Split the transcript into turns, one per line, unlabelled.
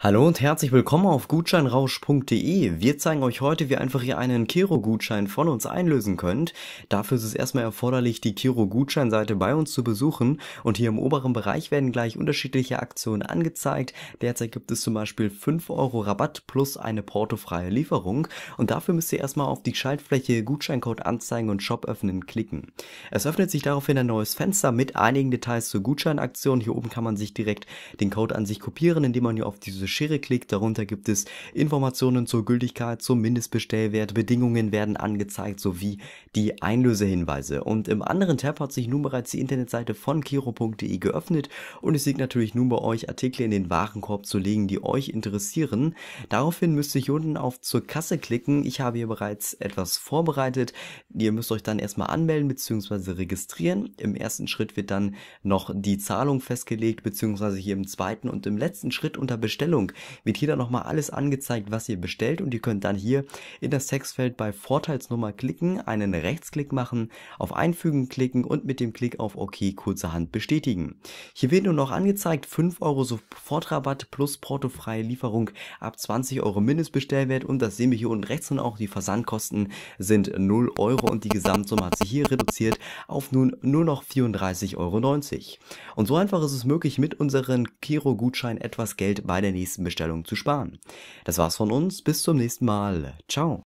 Hallo und herzlich willkommen auf gutscheinrausch.de. Wir zeigen euch heute, wie ihr einfach hier einen Kiro-Gutschein von uns einlösen könnt. Dafür ist es erstmal erforderlich, die Kiro-Gutscheinseite bei uns zu besuchen und hier im oberen Bereich werden gleich unterschiedliche Aktionen angezeigt. Derzeit gibt es zum Beispiel 5 Euro Rabatt plus eine portofreie Lieferung und dafür müsst ihr erstmal auf die Schaltfläche Gutscheincode anzeigen und Shop öffnen klicken. Es öffnet sich daraufhin ein neues Fenster mit einigen Details zur Gutscheinaktion. Hier oben kann man sich direkt den Code an sich kopieren, indem man hier auf diese bzw. schere klickt. Darunter gibt es Informationen zur Gültigkeit, zum Mindestbestellwert, Bedingungen werden angezeigt sowie die Einlösehinweise. Und im anderen Tab hat sich nun bereits die Internetseite von Kiro.de geöffnet und es liegt natürlich nun bei euch, Artikel in den Warenkorb zu legen, die euch interessieren. Daraufhin müsst ihr hier unten auf zur Kasse klicken. Ich habe hier bereits etwas vorbereitet. Ihr müsst euch dann erstmal anmelden bzw. registrieren. Im ersten Schritt wird dann noch die Zahlung festgelegt bzw. hier im zweiten und im letzten Schritt unter Bestellung Bestellung wird hier dann nochmal alles angezeigt, was ihr bestellt und ihr könnt dann hier in das Textfeld bei Vorteilsnummer klicken, einen Rechtsklick machen, auf Einfügen klicken und mit dem Klick auf OK kurzerhand bestätigen. Hier wird nur noch angezeigt 5 Euro Sofortrabatt plus portofreie Lieferung ab 20 Euro Mindestbestellwert und das sehen wir hier unten rechts und auch die Versandkosten sind 0 Euro und die Gesamtsumme hat sich hier reduziert auf nun nur noch 34,90 Euro. Und so einfach ist es möglich, mit unseren Kiro-Gutschein etwas Geld bei der nächsten nächsten Bestellung zu sparen. Das war's von uns. Bis zum nächsten Mal. Ciao.